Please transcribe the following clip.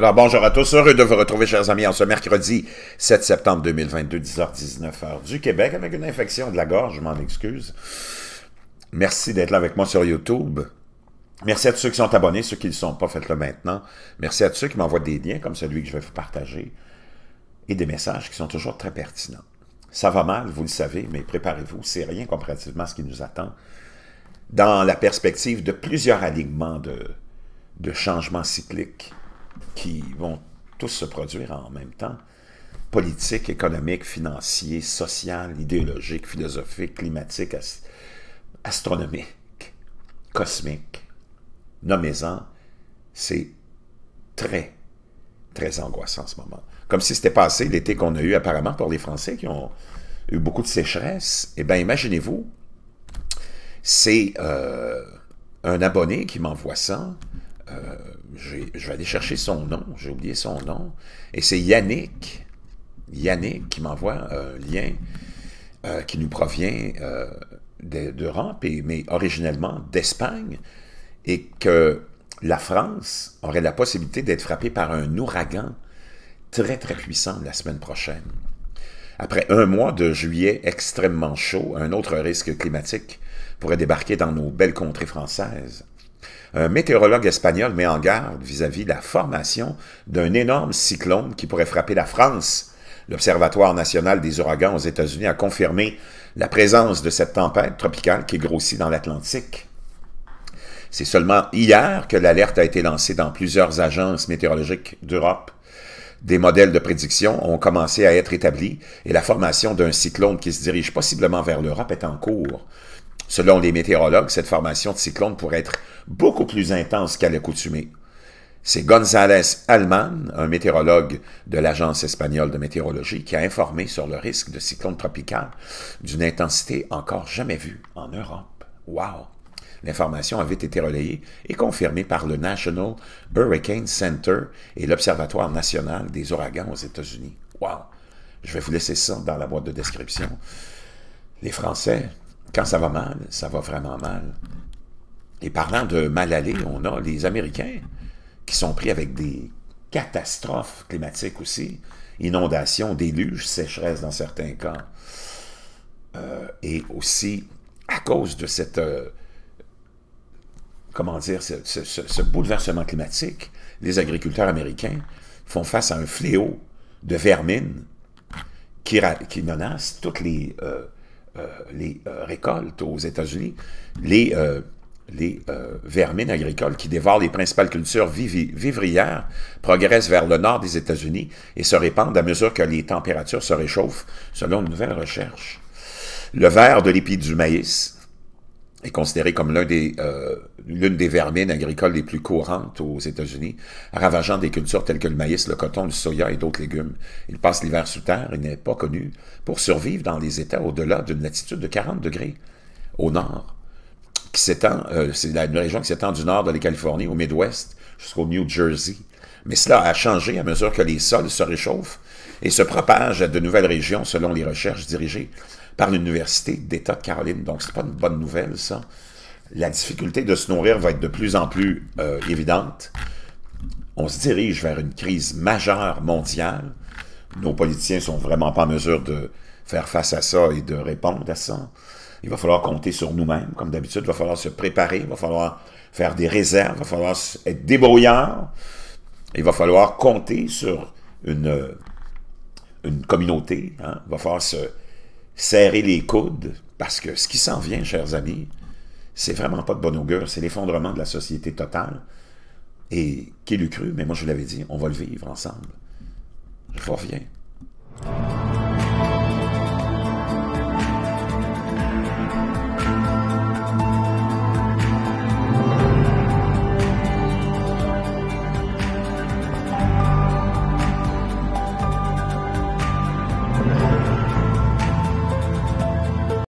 Alors bonjour à tous, heureux de vous retrouver chers amis en ce mercredi 7 septembre 2022, 10h-19h du Québec avec une infection de la gorge, je m'en excuse. Merci d'être là avec moi sur YouTube. Merci à tous ceux qui sont abonnés, ceux qui ne le sont pas, faites-le maintenant. Merci à tous ceux qui m'envoient des liens comme celui que je vais vous partager et des messages qui sont toujours très pertinents. Ça va mal, vous le savez, mais préparez-vous, c'est rien comparativement à ce qui nous attend dans la perspective de plusieurs alignements de, de changements cycliques qui vont tous se produire en même temps, politique, économique, financier, social, idéologique, philosophique, climatique, astronomique, cosmique. Nommez-en, c'est très, très angoissant en ce moment. Comme si c'était passé l'été qu'on a eu apparemment pour les Français qui ont eu beaucoup de sécheresse. Eh bien, imaginez-vous, c'est euh, un abonné qui m'envoie ça, euh, je vais aller chercher son nom, j'ai oublié son nom, et c'est Yannick, Yannick qui m'envoie un lien euh, qui nous provient euh, d'Europe, mais originellement d'Espagne, et que la France aurait la possibilité d'être frappée par un ouragan très très puissant la semaine prochaine. Après un mois de juillet extrêmement chaud, un autre risque climatique pourrait débarquer dans nos belles contrées françaises. Un météorologue espagnol met en garde vis-à-vis la formation d'un énorme cyclone qui pourrait frapper la France. L'Observatoire national des ouragans aux États-Unis a confirmé la présence de cette tempête tropicale qui grossit dans l'Atlantique. C'est seulement hier que l'alerte a été lancée dans plusieurs agences météorologiques d'Europe. Des modèles de prédiction ont commencé à être établis et la formation d'un cyclone qui se dirige possiblement vers l'Europe est en cours. Selon les météorologues, cette formation de cyclone pourrait être beaucoup plus intense qu'à l'accoutumée. C'est González Alman, un météorologue de l'Agence espagnole de météorologie, qui a informé sur le risque de cyclone tropical d'une intensité encore jamais vue en Europe. Wow! L'information avait été relayée et confirmée par le National Hurricane Center et l'Observatoire national des ouragans aux États-Unis. Wow! Je vais vous laisser ça dans la boîte de description. Les Français, quand ça va mal, ça va vraiment mal. Et parlant de mal aller, on a les Américains qui sont pris avec des catastrophes climatiques aussi, inondations, déluges, sécheresses dans certains cas. Euh, et aussi, à cause de cette, euh, comment dire, ce, bouleversement climatique, les agriculteurs américains font face à un fléau de vermine qui, qui menace toutes les, euh, euh, les euh, récoltes aux États-Unis, les, euh, les vermines agricoles qui dévorent les principales cultures vivrières progressent vers le nord des États-Unis et se répandent à mesure que les températures se réchauffent, selon une nouvelle recherche. Le verre de l'épi du maïs, est considéré comme euh, l'une des, des vermines agricoles les plus courantes aux États-Unis, ravageant des cultures telles que le maïs, le coton, le soya et d'autres légumes. Il passe l'hiver sous terre et n'est pas connu pour survivre dans les États au-delà d'une latitude de 40 degrés au nord, qui s'étend, euh, c'est une région qui s'étend du nord de la Californie au Midwest jusqu'au New Jersey. Mais cela a changé à mesure que les sols se réchauffent et se propagent à de nouvelles régions selon les recherches dirigées par l'Université d'État de Caroline. Donc, ce n'est pas une bonne nouvelle, ça. La difficulté de se nourrir va être de plus en plus euh, évidente. On se dirige vers une crise majeure mondiale. Nos politiciens ne sont vraiment pas en mesure de faire face à ça et de répondre à ça. Il va falloir compter sur nous-mêmes, comme d'habitude. Il va falloir se préparer, il va falloir faire des réserves, il va falloir être débrouillard. Il va falloir compter sur une, une communauté. Hein. Il va falloir se serrer les coudes, parce que ce qui s'en vient, chers amis, c'est vraiment pas de bonne augure, c'est l'effondrement de la société totale. Et qui l'eût cru, mais moi je l'avais dit, on va le vivre ensemble. Je reviens.